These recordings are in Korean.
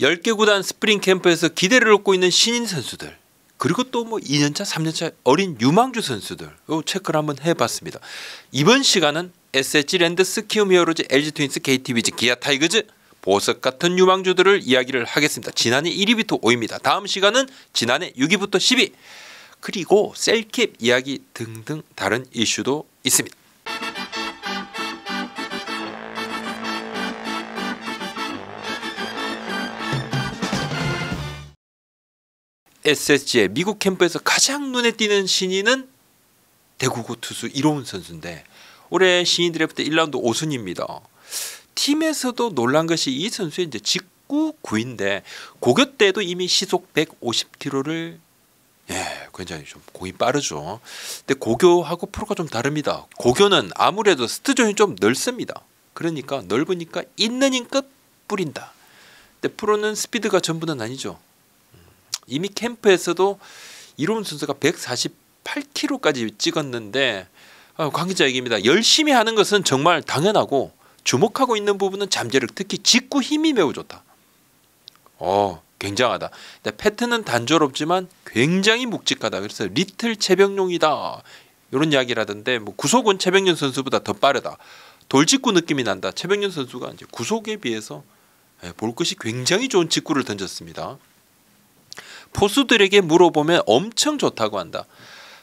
10개 구단 스프링 캠프에서 기대를 얻고 있는 신인 선수들 그리고 또 뭐 2년차 3년차 어린 유망주 선수들 체크를 한번 해봤습니다. 이번 시간은 SH 랜드스 키움 히어로즈 LG 트윈스 KTBG 기아 타이거즈 보석 같은 유망주들을 이야기를 하겠습니다. 지난해 1위부터 5위입니다. 다음 시간은 지난해 6위부터 10위 그리고 셀캡 이야기 등등 다른 이슈도 있습니다. USSG의 미국 캠프에서 가장 눈에 띄는 신인은 대구고 투수 이로운 선수인데 올해 신인 드래프트 1라운드 5순입니다. 팀에서도 놀란 것이 이 선수의 이제 직구 구인데 고교 때도 이미 시속 150km를 예, 굉장히 좀 공이 빠르죠. 근데 고교하고 프로가 좀 다릅니다. 고교는 아무래도 스트존이 좀 넓습니다. 그러니까 넓으니까 있는 힘껏 뿌린다. 근데 프로는 스피드가 전부는 아니죠. 이미 캠프에서도 이론순서수가 148kg까지 찍었는데 어, 관계자 얘기입니다. 열심히 하는 것은 정말 당연하고 주목하고 있는 부분은 잠재력 특히 직구 힘이 매우 좋다. 어 굉장하다. 근데 패트는 단조롭지만 굉장히 묵직하다. 그래서 리틀 채병용이다. 이런 이야기라던데 뭐 구속은 최병윤 선수보다 더 빠르다. 돌직구 느낌이 난다. 최병윤 선수가 이제 구속에 비해서 예, 볼 것이 굉장히 좋은 직구를 던졌습니다. 포수들에게 물어보면 엄청 좋다고 한다.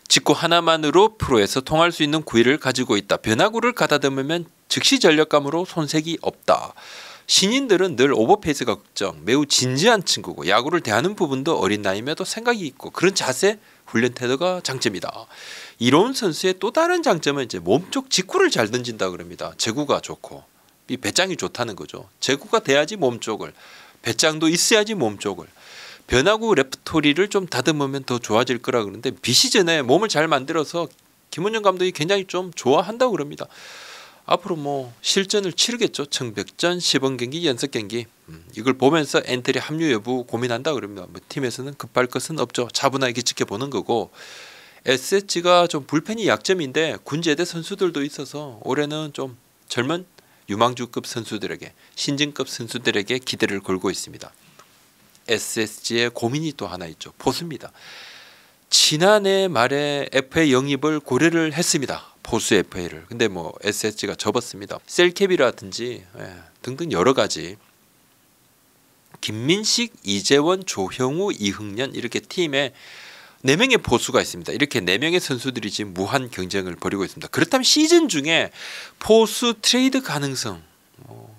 직구 하나만으로 프로에서 통할 수 있는 구위를 가지고 있다. 변화구를 가다듬으면 즉시 전력감으로 손색이 없다. 신인들은 늘 오버페이스가 걱정, 매우 진지한 친구고 야구를 대하는 부분도 어린 나이임에도 생각이 있고 그런 자세, 훈련 태도가 장점이다. 이로운 선수의 또 다른 장점은 이제 몸쪽 직구를 잘 던진다 그럽니다. 제구가 좋고 배짱이 좋다는 거죠. 제구가 돼야지 몸쪽을 배짱도 있어야지 몸쪽을 변화구 레프토리를 좀 다듬으면 더 좋아질 거라 그러는데 비시즌에 몸을 잘 만들어서 김원영 감독이 굉장히 좀 좋아한다고 그럽니다. 앞으로 뭐 실전을 치르겠죠. 청백전, 시범 경기, 연습 경기. 음, 이걸 보면서 엔트리 합류 여부 고민한다 그럽니다. 뭐 팀에서는 급할 것은 없죠. 차분하게 지켜보는 거고 SH가 좀 불펜이 약점인데 군제대 선수들도 있어서 올해는 좀 젊은 유망주급 선수들에게 신진급 선수들에게 기대를 걸고 있습니다. SSG의 고민이 또 하나 있죠. 보수입니다. 지난해 말에 FA 영입을 고려를 했습니다. 보수 FA를. 근데 뭐 SSG가 접었습니다. 셀캡이라든지 예, 등등 여러 가지 김민식, 이재원, 조형우, 이흥년 이렇게 팀에 네 명의 보수가 있습니다. 이렇게 네 명의 선수들이 지금 무한 경쟁을 벌이고 있습니다. 그렇다면 시즌 중에 보수 트레이드 가능성, 어,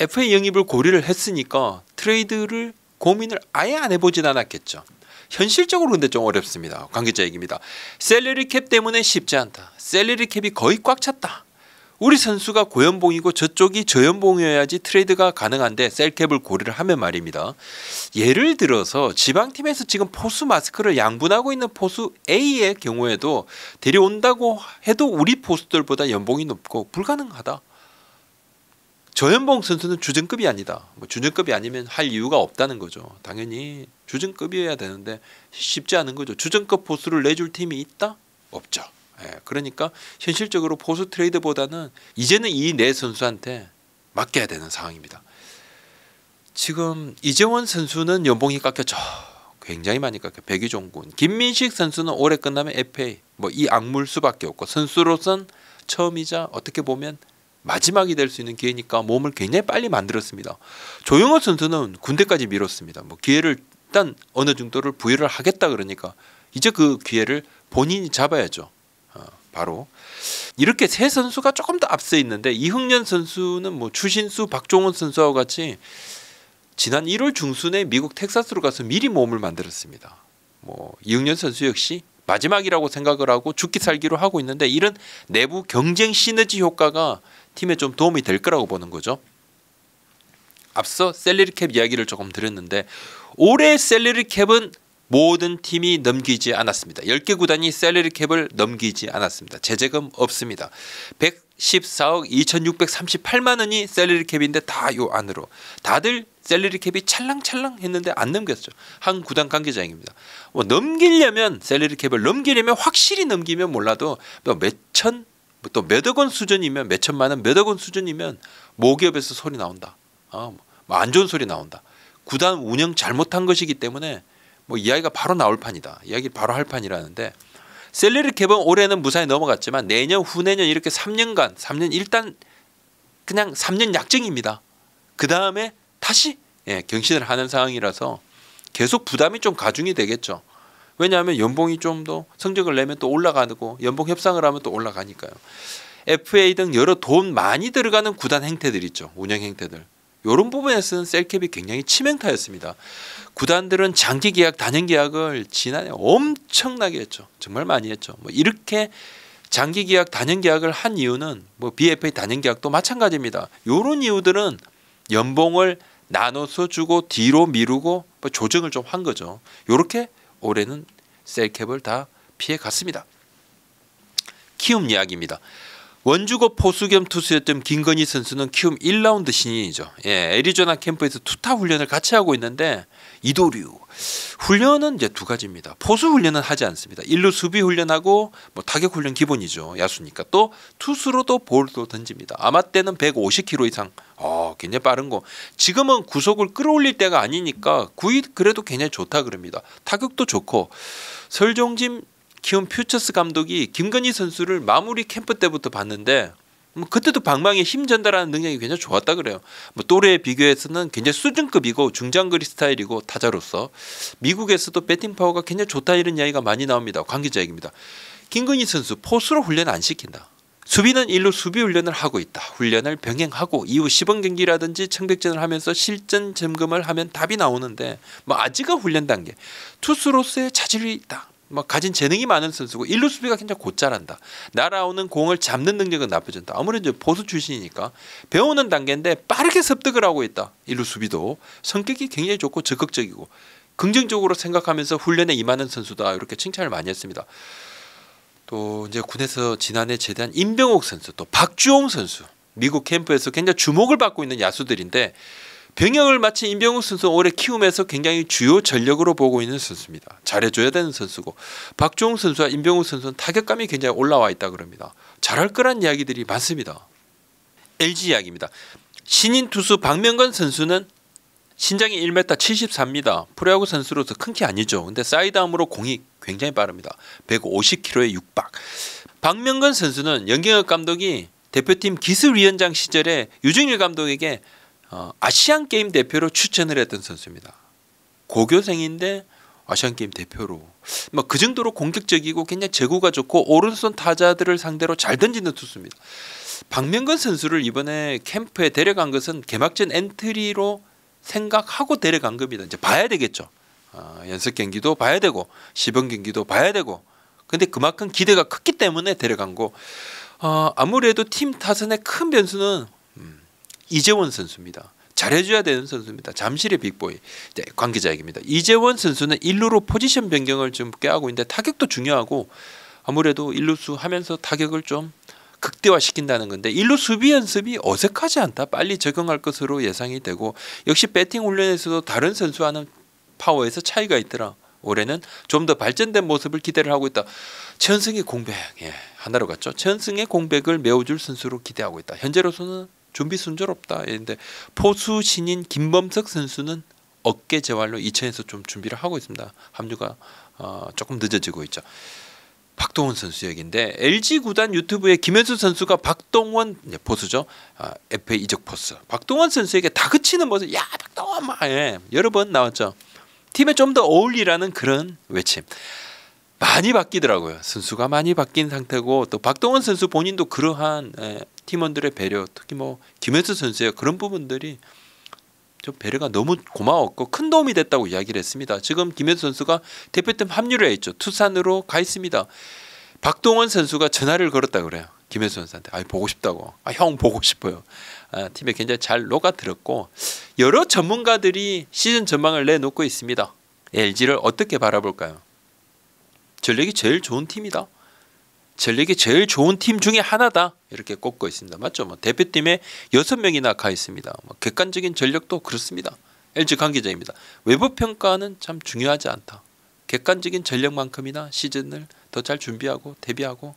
FA 영입을 고려를 했으니까 트레이드를 고민을 아예 안 해보진 않았겠죠. 현실적으로 근데 좀 어렵습니다. 관계자 얘기입니다. 셀러리 캡 때문에 쉽지 않다. 셀러리 캡이 거의 꽉 찼다. 우리 선수가 고연봉이고 저쪽이 저연봉이어야지 트레이드가 가능한데 셀캡을 고려를 하면 말입니다. 예를 들어서 지방팀에서 지금 포수 마스크를 양분하고 있는 포수 A의 경우에도 데려온다고 해도 우리 포수들보다 연봉이 높고 불가능하다. 저현봉 선수는 주전급이 아니다. 뭐 주전급이 아니면 할 이유가 없다는 거죠. 당연히 주전급이어야 되는데 쉽지 않은 거죠. 주전급 포수를 내줄 팀이 있다? 없죠. 예, 그러니까 현실적으로 포수 트레이드보다는 이제는 이 네 선수한테 맡겨야 되는 상황입니다. 지금 이재원 선수는 연봉이 깎였죠. 굉장히 많이 깎여 백이종군 김민식 선수는 올해 끝나면 FA 뭐 이 악물 수밖에 없고 선수로선 처음이자 어떻게 보면 마지막이 될 수 있는 기회니까 몸을 굉장히 빨리 만들었습니다. 조영호 선수는 군대까지 미뤘습니다. 뭐 기회를 일단 어느 정도를 부여를 하겠다 그러니까 이제 그 기회를 본인이 잡아야죠. 어, 바로 이렇게 세 선수가 조금 더 앞서 있는데 이흥년 선수는 뭐 추신수 박종원 선수와 같이 지난 1월 중순에 미국 텍사스로 가서 미리 몸을 만들었습니다. 뭐 이흥년 선수 역시 마지막이라고 생각을 하고 죽기 살기로 하고 있는데 이런 내부 경쟁 시너지 효과가 팀에 좀 도움이 될 거라고 보는 거죠. 앞서 셀리리캡 이야기를 조금 드렸는데 올해 셀리리 캡은 모든 팀이 넘기지 않았습니다. 10개 구단이 셀리리 캡을 넘기지 않았습니다. 제재금 없습니다. 114억 2638만 원이 셀리리 캡인데 다 요 안으로 다들 셀리리 캡이 찰랑찰랑 했는데 안 넘겼죠. 한 구단 관계자입니다. 뭐 넘기려면 셀리리 캡을 넘기려면 확실히 넘기면 몰라도 뭐 몇천 뭐 또 몇억 원 수준이면 몇 천만 원, 몇억 원 수준이면 모기업에서 소리 나온다. 아, 안 좋은 소리 나온다. 구단 운영 잘못한 것이기 때문에 뭐 이야기가 바로 나올 판이다. 이야기 바로 할 판이라는데 셀리를 개봉 올해는 무사히 넘어갔지만 내년 후내년 이렇게 3년간 3년 일단 그냥 3년 약정입니다. 그 다음에 다시 예, 경신을 하는 상황이라서 계속 부담이 좀 가중이 되겠죠. 왜냐하면 연봉이 좀 더 성적을 내면 또 올라가고 연봉 협상을 하면 또 올라가니까요. FA 등 여러 돈 많이 들어가는 구단 행태들 있죠. 운영 행태들. 이런 부분에서는 셀캡이 굉장히 치명타였습니다. 구단들은 장기 계약, 단연 계약을 지난해 엄청나게 했죠. 정말 많이 했죠. 뭐 이렇게 장기 계약, 단연 계약을 한 이유는 뭐 BFA 단연 계약도 마찬가지입니다. 이런 이유들은 연봉을 나눠서 주고 뒤로 미루고 뭐 조정을 좀 한 거죠. 이렇게 올해는 셀캡을 다 피해 갔습니다. 키움 이야기입니다. 원주고 포수 겸 투수였던 김건희 선수는 키움 1라운드 신인이죠. 예, 애리조나 캠프에서 투타 훈련을 같이 하고 있는데 이도류 훈련은 이제 두 가지입니다. 포수 훈련은 하지 않습니다. 일루 수비 훈련하고 뭐 타격 훈련 기본이죠. 야수니까 또 투수로도 볼도 던집니다. 아마 때는 150km 이상, 어 굉장히 빠른 거. 지금은 구속을 끌어올릴 때가 아니니까 구이 그래도 굉장히 좋다 그럽니다. 타격도 좋고 설종진 키움 퓨처스 감독이 김건희 선수를 마무리 캠프 때부터 봤는데 뭐 그때도 방망이힘 전달하는 능력이 굉장히 좋았다 그래요. 뭐 또래에 비교해서는 굉장히 수준급이고 중장거리 스타일이고 타자로서 미국에서도 배팅 파워가 굉장히 좋다 이런 이야기가 많이 나옵니다. 관계자 얘기입니다. 김근희 선수 포수로 훈련 안 시킨다. 수비는 일로 수비 훈련을 하고 있다. 훈련을 병행하고 이후 시범 경기라든지 청백전을 하면서 실전 점검을 하면 답이 나오는데 뭐 아직은 훈련 단계. 투수로서의 차질이 있다. 막 가진 재능이 많은 선수고 일루 수비가 굉장히 곧잘한다. 날아오는 공을 잡는 능력은 나쁘지 않다. 아무래도 보수 출신이니까 배우는 단계인데 빠르게 습득을 하고 있다. 일루 수비도 성격이 굉장히 좋고 적극적이고 긍정적으로 생각하면서 훈련에 임하는 선수다. 이렇게 칭찬을 많이 했습니다. 또 이제 군에서 지난해 제대한 임병옥 선수, 또 박주홍 선수 미국 캠프에서 굉장히 주목을 받고 있는 야수들인데 병역을 마친 임병욱 선수 올해 키움에서 굉장히 주요 전력으로 보고 있는 선수입니다. 잘해줘야 되는 선수고 박주홍 선수와 임병욱 선수는 타격감이 굉장히 올라와 있다 그럽니다. 잘할 거란 이야기들이 많습니다. LG 이야기입니다. 신인 투수 박명건 선수는 신장이 1m 73입니다. 프로야구 선수로서 큰 키 아니죠. 근데 사이드암으로 공이 굉장히 빠릅니다. 150km의 육박. 박명건 선수는 연경혁 감독이 대표팀 기술위원장 시절에 유중일 감독에게 어, 아시안 게임 대표로 추천을 했던 선수입니다. 고교생인데 아시안 게임 대표로 막그 뭐 정도로 공격적이고 굉장히 제구가 좋고 오른손 타자들을 상대로 잘 던지는 투수입니다. 박명근 선수를 이번에 캠프에 데려간 것은 개막전 엔트리로 생각하고 데려간 겁니다. 이제 봐야 되겠죠. 어, 연습 경기도 봐야 되고 시범 경기도 봐야 되고 근데 그만큼 기대가 컸기 때문에 데려간 거 어, 아무래도 팀 타선의 큰 변수는 이재원 선수입니다. 잘해줘야 되는 선수입니다. 잠실의 빅보이 네, 관계자 얘기입니다. 이재원 선수는 일루로 포지션 변경을 좀 꾀하고 있는데 타격도 중요하고 아무래도 일루수 하면서 타격을 좀 극대화시킨다는 건데 일루 수비 연습이 어색하지 않다 빨리 적용할 것으로 예상이 되고 역시 배팅 훈련에서도 다른 선수와는 파워에서 차이가 있더라 올해는 좀 더 발전된 모습을 기대를 하고 있다 최은승의 공백 예, 하나로 갔죠 최은승의 공백을 메워줄 선수로 기대하고 있다 현재로서는 준비 순조롭다. 이런데 포수 신인 김범석 선수는 어깨 재활로 2차에서 좀 준비를 하고 있습니다. 합류가 어, 조금 늦어지고 있죠. 박동원 선수 얘기인데 LG 구단 유튜브에 김현수 선수가 박동원 포수죠 아, FA 이적 포수 박동원 선수에게 다그치는 모습 야 박동원 마 예, 여러 번 나왔죠 팀에 좀 더 어울리라는 그런 외침 많이 바뀌더라고요 선수가 많이 바뀐 상태고 또 박동원 선수 본인도 그러한 예, 팀원들의 배려 특히 뭐김혜수 선수의 그런 부분들이 좀 배려가 너무 고마웠고 큰 도움이 됐다고 이야기를 했습니다. 지금 김혜수 선수가 대표팀 합류를 했죠. 투산으로 가 있습니다. 박동원 선수가 전화를 걸었다 그래요. 김혜수 선수한테 아 보고 싶다고 아 형 보고 싶어요. 아, 팀에 굉장히 잘 녹아들었고 여러 전문가들이 시즌 전망을 내놓고 있습니다. LG를 어떻게 바라볼까요? 전력이 제일 좋은 팀이다. 전력이 제일 좋은 팀 중에 하나다. 이렇게 꼽고 있습니다. 맞죠? 뭐 대표팀에 여섯 명이나 가 있습니다. 뭐 객관적인 전력도 그렇습니다. LG 관계자입니다. 외부 평가는 참 중요하지 않다. 객관적인 전력만큼이나 시즌을 더 잘 준비하고 대비하고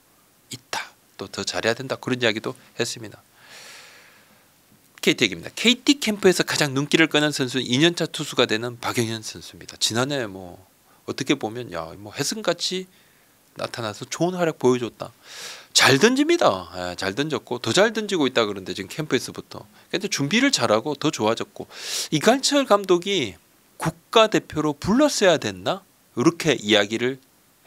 있다. 또 더 잘해야 된다. 그런 이야기도 했습니다. KT입니다. KT 캠프에서 가장 눈길을 끄는 선수는 2년차 투수가 되는 박영현 선수입니다. 지난해 뭐 어떻게 보면 야뭐 해승같이 나타나서 좋은 활약 보여줬다. 잘 던집니다. 예, 잘 던졌고 더 잘 던지고 있다 그런데 지금 캠프에서부터. 근데 준비를 잘하고 더 좋아졌고 이간철 감독이 국가대표로 불렀어야 됐나? 이렇게 이야기를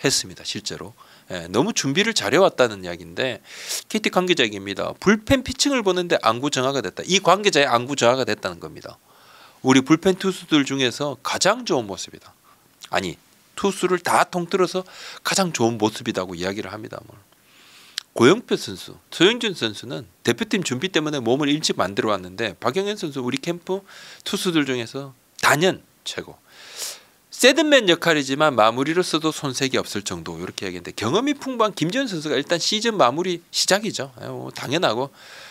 했습니다. 실제로. 예, 너무 준비를 잘해왔다는 이야기인데 KT 관계자입니다. 불펜 피칭을 보는데 안구 정화가 됐다. 이 관계자의 안구 정화가 됐다는 겁니다. 우리 불펜 투수들 중에서 가장 좋은 모습이다. 아니 투수를 다 통틀어서 가장 좋은 모습이라고 이야기를 합니다. 뭘. 뭐. 고영표 선수, 소영준 선수는 대표팀 준비 때문에 몸을 일찍 만들어 왔는데 박영현 선수 우리 캠프 투수들 중에서 단연 최고. 세든맨 역할이지만 마무리로서도 손색이 없을 정도 이렇게 얘기했는데 경험이 풍부한 김지현 선수가 일단 시즌 마무리 시작이죠. 예, 뭐 당연하고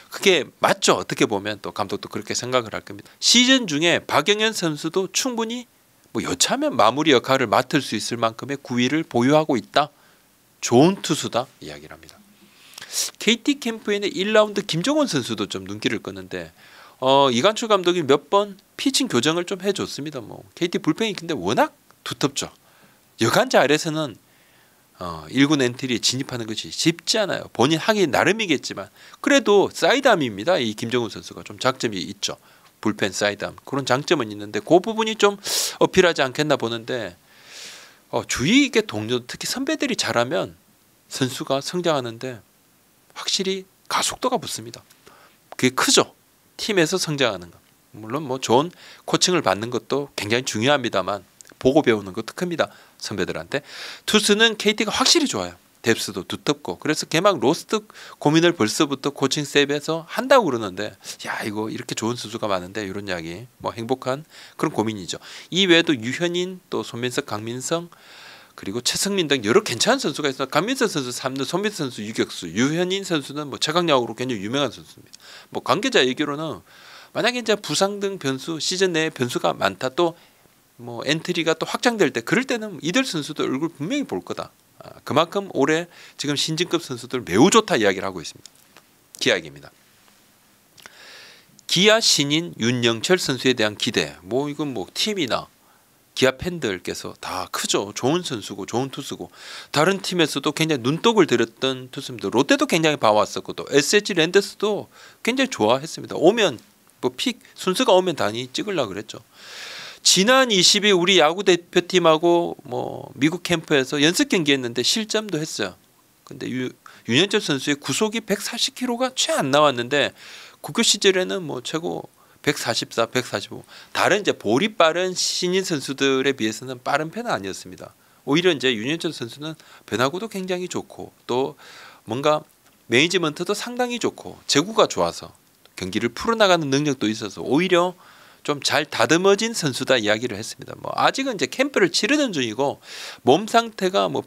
그게 맞죠. 어떻게 보면 또 감독도 그렇게 생각을 할 겁니다. 시즌 중에 박영현 선수도 충분히 뭐 여차하면 마무리 역할을 맡을 수 있을 만큼의 구위를 보유하고 있다. 좋은 투수다 이야기를 합니다. KT 캠프에는 1라운드 김정원 선수도 좀 눈길을 끄는데 어, 이간추 감독이 몇 번 피칭 교정을 좀 해줬습니다. 뭐 KT 불펜이 근데 워낙 두텁죠. 여간자 아래서는 어, 1군 엔트리에 진입하는 것이 쉽지 않아요. 본인 하기 나름이겠지만 그래도 사이드암입니다. 이 김정은 선수가 좀장점이 있죠. 불펜 사이드암 그런 장점은 있는데 그 부분이 좀 어필하지 않겠나 보는데 어, 주위 있게 동료 특히 선배들이 잘하면 선수가 성장하는데 확실히 가속도가 붙습니다. 그게 크죠. 팀에서 성장하는 것. 물론 뭐 좋은 코칭을 받는 것도 굉장히 중요합니다만 보고 배우는 것도 큽니다. 선배들한테. 투수는 KT가 확실히 좋아요. 뎁스도 두텁고 그래서 개막 로스트 고민을 벌써부터 코칭 셉에서 한다고 그러는데 야 이거 이렇게 좋은 수수가 많은데 이런 이야기 뭐 행복한 그런 고민이죠. 이 외에도 유현인 또 손민석 강민성 그리고 최승민 등 여러 괜찮은 선수가 있어. 강민선 선수, 삼루 손민 선수, 유격수, 유현인 선수는 뭐 차강야구로 굉장히 유명한 선수입니다. 뭐 관계자 얘기로는 만약에 이제 부상 등 변수 시즌 내에 변수가 많다 또 뭐 엔트리가 또 확장될 때 그럴 때는 이들 선수들 얼굴 분명히 볼 거다. 아, 그만큼 올해 지금 신진급 선수들 매우 좋다 이야기를 하고 있습니다. 기약입니다. 기아 신인 윤영철 선수에 대한 기대. 뭐 이건 뭐 팀이나 기아 팬들께서 다 크죠. 좋은 선수고 좋은 투수고 다른 팀에서도 굉장히 눈독을 들였던 투수입니다. 롯데도 굉장히 봐왔었고 또 SH 랜더스도 굉장히 좋아했습니다. 오면 뭐 픽순서가 오면 단위 찍으려 그랬죠. 지난 20일 우리 야구 대표팀하고 뭐 미국 캠프에서 연습 경기했는데 실점도 했어요. 근데 유, 윤현철 선수의 구속이 140km가 채 안 나왔는데 국교 시절에는 뭐 최고 144, 145 다른 이제 볼이 빠른 신인 선수들에 비해서는 빠른 편은 아니었습니다. 오히려 이제 윤현철 선수는 변화구도 굉장히 좋고 또 뭔가 매니지먼트도 상당히 좋고 제구가 좋아서 경기를 풀어나가는 능력도 있어서 오히려 좀 잘 다듬어진 선수다 이야기를 했습니다. 뭐 아직은 이제 캠프를 치르는 중이고 몸 상태가 뭐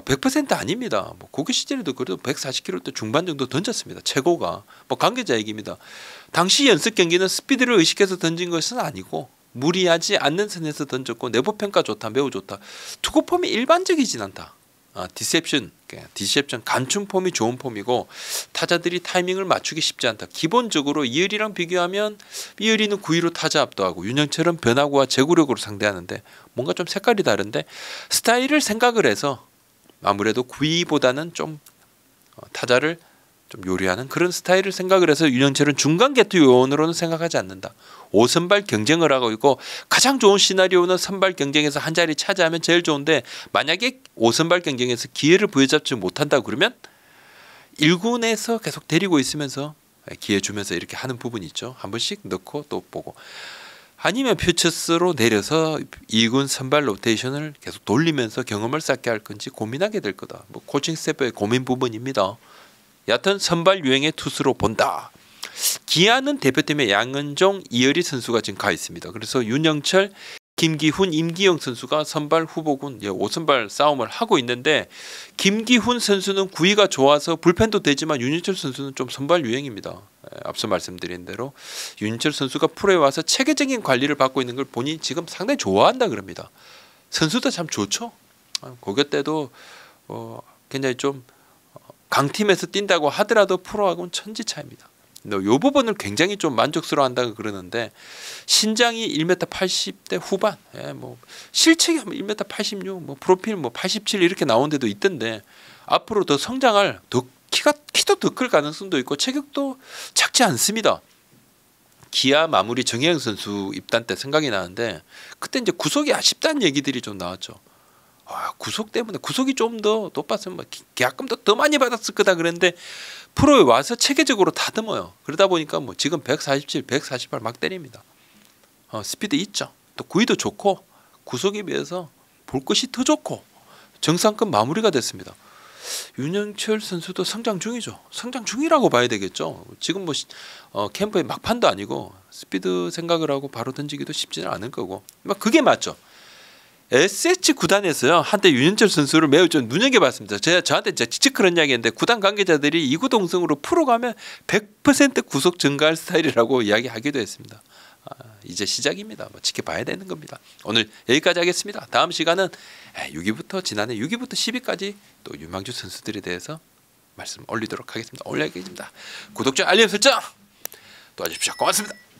100% 아, 아닙니다. 뭐 고교 시절에도 그래도 140km 중반 정도 던졌습니다. 최고가 뭐 관계자 얘기입니다. 당시 연습 경기는 스피드를 의식해서 던진 것은 아니고 무리하지 않는 선에서 던졌고 내부 평가 좋다, 매우 좋다. 투구 폼이 일반적이진 않다. 아, 디셉션, 예, 디셉션 간춤 폼이 좋은 폼이고 타자들이 타이밍을 맞추기 쉽지 않다. 기본적으로 이열이랑 비교하면 이열이는구위로 타자 압도하고 윤영철은 변화구와 제구력으로 상대하는데 뭔가 좀 색깔이 다른데 스타일을 생각을 해서 아무래도 구위보다는 좀 어, 타자를 좀 요리하는 그런 스타일을 생각을 해서 윤영철은 중간 개투 요원으로는 생각하지 않는다. 오선발 경쟁을 하고 있고 가장 좋은 시나리오는 선발 경쟁에서 한 자리 차지하면 제일 좋은데 만약에 오선발 경쟁에서 기회를 부여잡지 못한다 그러면 1군에서 계속 데리고 있으면서 기회 주면서 이렇게 하는 부분이 있죠. 한 번씩 넣고 또 보고 아니면 퓨처스로 내려서 이군 선발 로테이션을 계속 돌리면서 경험을 쌓게 할 건지 고민하게 될 거다. 뭐 코칭 스태의 고민 부분입니다. 여하튼 선발 유행의 투수로 본다. 기아는 대표팀의 양은종, 이열이 선수가 지금 가 있습니다. 그래서 윤영철, 김기훈, 임기영 선수가 선발 후보군 예, 5선발 싸움을 하고 있는데 김기훈 선수는 구위가 좋아서 불펜도 되지만 윤희철 선수는 좀 선발 유행입니다. 예, 앞서 말씀드린 대로 윤희철 선수가 프로에 와서 체계적인 관리를 받고 있는 걸 본인이 지금 상당히 좋아한다 그럽니다. 선수도 참 좋죠. 고교 아, 때도 어, 굉장히 좀 어, 강팀에서 뛴다고 하더라도 프로하고는 천지 차입니다. 네, 요 부분을 굉장히 좀 만족스러워한다고 그러는데 신장이 1m 80대 후반, 예, 뭐 실책이 1m 86, 뭐 프로필 뭐87 이렇게 나온 데도 있던데 앞으로 더 성장할 더 키가 키도 더 클 가능성도 있고 체격도 작지 않습니다. 기아 마무리 정혜영 선수 입단 때 생각이 나는데 그때 이제 구속이 아쉽다는 얘기들이 좀 나왔죠. 아, 구속 때문에 구속이 좀 더 높았으면 막 뭐 계약금도 더 많이 받았을 거다 그랬는데 프로에 와서 체계적으로 다듬어요. 그러다 보니까 뭐 지금 147, 148 막 때립니다. 어, 스피드 있죠. 또 구위도 좋고 구속에 비해서 볼 것이 더 좋고 정상급 마무리가 됐습니다. 윤영철 선수도 성장 중이죠. 성장 중이라고 봐야 되겠죠. 지금 뭐 어, 캠프의 막판도 아니고 스피드 생각을 하고 바로 던지기도 쉽지는 않을 거고. 막 그게 맞죠. SH 구단에서요 한때 윤현철 선수를 매우 좀 눈여겨봤습니다. 제가 저한테 진짜 직접 그런 이야기했는데 구단 관계자들이 이구 동성으로 프로 가면 100% 구속 증가할 스타일이라고 이야기하기도 했습니다. 아, 이제 시작입니다. 뭐 지켜봐야 되는 겁니다. 오늘 여기까지 하겠습니다. 다음 시간은 6위부터 예, 지난해 6위부터 10위까지 또 유망주 선수들에 대해서 말씀 올리도록 하겠습니다. 올려야겠습니다. 구독자 알림 설정 도와주십시오. 고맙습니다.